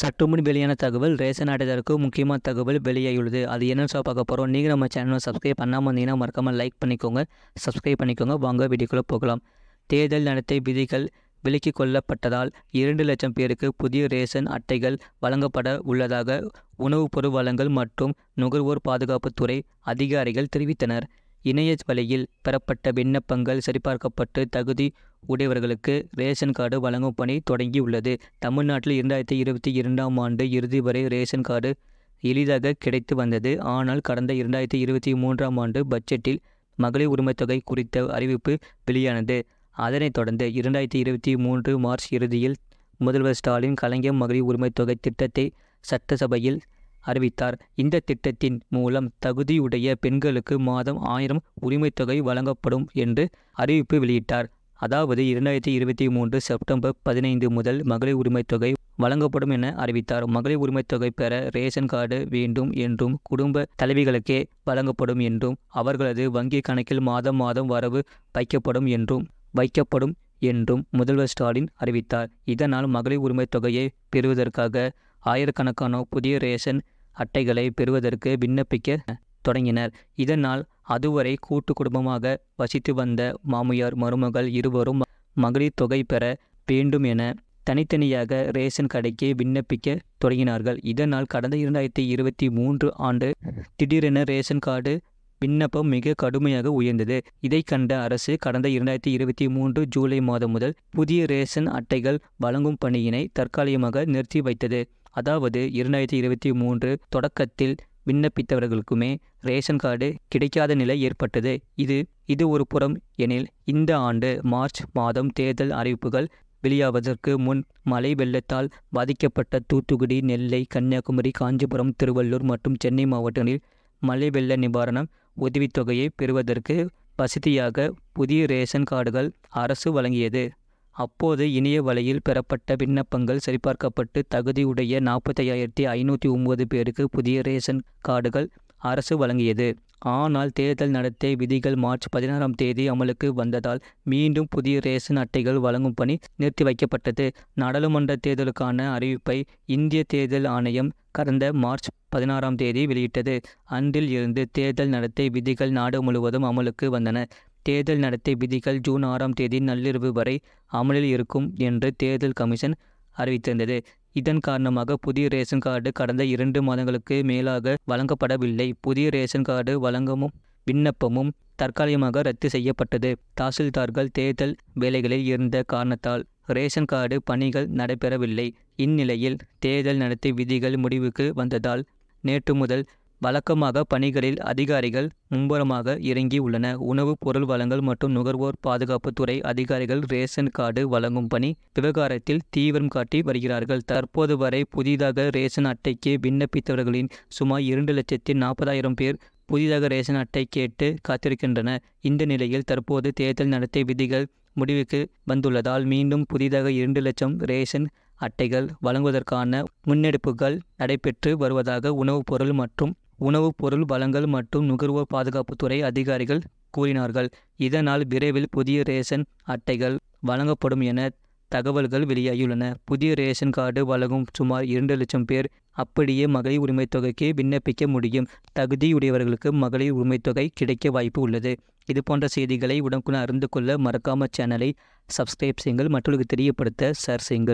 சட்டுமுன் வெளியான தகவல் ரேஷன் அடைதற்கு முக்கியமான தகவல் வெளியாகியுள்ளது அது என்ன சொல்ல பார்க்க போகிறோம் நீங்கள் நம்ம சேனலை சப்ஸ்கிரைப் பண்ணாமல் இருந்தீங்கன்னா மறக்காமல் லைக் பண்ணிக்கோங்க சப்ஸ்கிரைப் பண்ணிக்கோங்க வாங்க வீடியோக்குள்ளே போகலாம் தேர்தல் நடத்தை விதிகள் விலக்கிக் கொள்ளப்பட்டதால் இரண்டு லட்சம் பேருக்கு புதிய ரேஷன் அட்டைகள் வழங்கப்பட உள்ளதாக உணவுப் பொருள் வளங்கள் மற்றும் நுகர்வோர் பாதுகாப்புத்துறை அதிகாரிகள் தெரிவித்தனர் இணைய வலையில் பெறப்பட்ட விண்ணப்பங்கள் சரிபார்க்கப்பட்டு தகுதி உடையவர்களுக்கு ரேஷன் கார்டு வழங்கும் பணி தொடங்கியுள்ளது தமிழ்நாட்டில் இரண்டாயிரத்தி இருபத்தி இரண்டாம் ஆண்டு இறுதி வரை ரேஷன் கார்டு எளிதாக கிடைத்து வந்தது ஆனால் கடந்த இரண்டாயிரத்தி இருபத்தி மூன்றாம் ஆண்டு பட்ஜெட்டில் மகளிர் உரிமைத்தொகை குறித்த அறிவிப்பு வெளியானது அதனைத் தொடர்ந்து இரண்டாயிரத்தி இருபத்தி மூன்று மார்ச் இறுதியில் முதல்வர் ஸ்டாலின் கலைஞர் மகளிர் உரிமைத்தொகை திட்டத்தை சட்டசபையில் அறிவித்தார் இந்த திட்டத்தின் மூலம் தகுதியுடைய பெண்களுக்கு மாதம் ஆயிரம் உரிமைத்தொகை வழங்கப்படும் என்று அறிவிப்பு வெளியிட்டார் அதாவது இரண்டாயிரத்தி இருபத்தி மூன்று செப்டம்பர் பதினைந்து முதல் மகளிர் உரிமைத்தொகை வழங்கப்படும் என அறிவித்தார் மகளிர் உரிமைத்தொகை பெற ரேஷன் கார்டு வேண்டும் என்றும் குடும்ப தலைவிகளுக்கே வழங்கப்படும் என்றும் அவர்களது வங்கி கணக்கில் மாதம் மாதம் வரவு வைக்கப்படும் என்றும் வைக்கப்படும் என்றும் முதல்வர் ஸ்டாலின் அறிவித்தார் இதனால் மகளிர் உரிமை தொகையை பெறுவதற்காக ஆயிரக்கணக்கான புதிய ரேஷன் அட்டைகளை பெறுவதற்கு விண்ணப்பிக்க தொடங்கினர் இதனால் அதுவரை கூட்டு குடும்பமாக வசித்து வந்த மாமியார் மருமகள் இருவரும் மகளிர் தொகை பெற வேண்டும் என தனித்தனியாக ரேஷன் கடைக்கு விண்ணப்பிக்க தொடங்கினார்கள் இதனால் கடந்த இரண்டாயிரத்தி இருபத்தி மூன்று ஆண்டு திடீரென ரேஷன் கார்டு விண்ணப்பம் மிக கடுமையாக உயர்ந்தது இதை கண்ட அரசு கடந்த இரண்டாயிரத்தி இருபத்தி மூன்று ஜூலை மாதம் முதல் புதிய ரேஷன் அட்டைகள் வழங்கும் பணியினை தற்காலிகமாக நிறுத்தி வைத்தது அதாவது இரண்டாயிரத்தி இருபத்தி மூன்று தொடக்கத்தில் விண்ணப்பித்தவர்களுக்குமே ரேஷன் கார்டு கிடைக்காத நிலை ஏற்பட்டது இது இது ஒரு புறம் எனில் இந்த ஆண்டு மார்ச் மாதம் தேர்தல் அறிவிப்புகள் வெளியாவதற்கு முன் மழை வெள்ளத்தால் பாதிக்கப்பட்ட தூத்துக்குடி நெல்லை கன்னியாகுமரி காஞ்சிபுரம் திருவள்ளூர் மற்றும் சென்னை மாவட்டங்களில் மழை வெள்ள நிவாரணம் உதவித்தொகையை பெறுவதற்கு வசதியாக புதிய ரேஷன் கார்டுகள் அரசு வழங்கியது அப்போது இணைய வலையில் பெறப்பட்ட விண்ணப்பங்கள் சரிபார்க்கப்பட்டு தகுதியுடைய நாற்பத்தையாயிரத்தி ஐநூற்றி ஒம்பது பேருக்கு புதிய ரேஷன் கார்டுகள் அரசு வழங்கியது ஆனால் தேர்தல் நடத்தை விதிகள் மார்ச் பதினாறாம் தேதி அமலுக்கு வந்ததால் மீண்டும் புதிய ரேஷன் அட்டைகள் வழங்கும் பணி நிறுத்தி வைக்கப்பட்டது நாடாளுமன்ற தேர்தலுக்கான அறிவிப்பை இந்திய தேர்தல் ஆணையம் கடந்த மார்ச் பதினாறாம் தேதி வெளியிட்டது அன்றில் இருந்து தேர்தல் நடத்தை விதிகள் நாடு முழுவதும் அமலுக்கு வந்தன தேர்தல் நடத்தை விதிகள் ஜூன் ஆறாம் தேதி நள்ளிரவு வரை அமலில் இருக்கும் என்று தேர்தல் கமிஷன் அறிவித்திருந்தது இதன் காரணமாக புதிய ரேஷன் கார்டு கடந்த இரண்டு மாதங்களுக்கு மேலாக வழங்கப்படவில்லை புதிய ரேஷன் கார்டு வழங்கமும் விண்ணப்பமும் தற்காலிகமாக ரத்து செய்யப்பட்டது தாசில்தார்கள் தேர்தல் வேலைகளில் இருந்த காரணத்தால் ரேஷன் கார்டு பணிகள் நடைபெறவில்லை இந்நிலையில் தேர்தல் நடத்தை விதிகள் முடிவுக்கு வந்ததால் நேற்று முதல் வழக்கமாக பணிகளில் அதிகாரிகள் மும்பரமாக இறங்கி உள்ளன உணவுப் பொருள் வளங்கள் மற்றும் நுகர்வோர் பாதுகாப்புத்துறை அதிகாரிகள் ரேஷன் கார்டு வழங்கும் பணி விவகாரத்தில் தீவிரம் காட்டி வருகிறார்கள் தற்போது வரை புதிதாக ரேஷன் அட்டைக்கு விண்ணப்பித்தவர்களின் சுமார் இரண்டு லட்சத்தி நாற்பதாயிரம் பேர் புதிதாக ரேஷன் அட்டை கேட்டு காத்திருக்கின்றனர் இந்த நிலையில் தற்போது தேர்தல் நடத்தை விதிகள் முடிவுக்கு வந்துள்ளதால் மீண்டும் புதிதாக இரண்டு லட்சம் ரேஷன் அட்டைகள் வழங்குவதற்கான முன்னெடுப்புகள் நடைபெற்று வருவதாக உணவுப் பொருள் மற்றும் உணவுப் பொருள் வளங்கள் மற்றும் நுகர்வோர் பாதுகாப்புத்துறை அதிகாரிகள் கூறினார்கள் இதனால் விரைவில் புதிய ரேஷன் அட்டைகள் வழங்கப்படும் என தகவல்கள் வெளியாகியுள்ளன புதிய ரேஷன் கார்டு வழங்கும் சுமார் இரண்டு லட்சம் பேர் அப்படியே மகளிர் உரிமைத் தொகைக்கு விண்ணப்பிக்க முடியும் தகுதியுடையவர்களுக்கு மகளிர் உரிமைத் தொகை கிடைக்க வாய்ப்பு உள்ளது இது போன்ற செய்திகளை உடனுக்குடன் அறிந்து கொள்ள மறக்காம சேனலை சப்ஸ்கிரைப் செய்யுங்கள் மற்றவர்களுக்கு தெரியப்படுத்த ஷேர் செய்யுங்கள்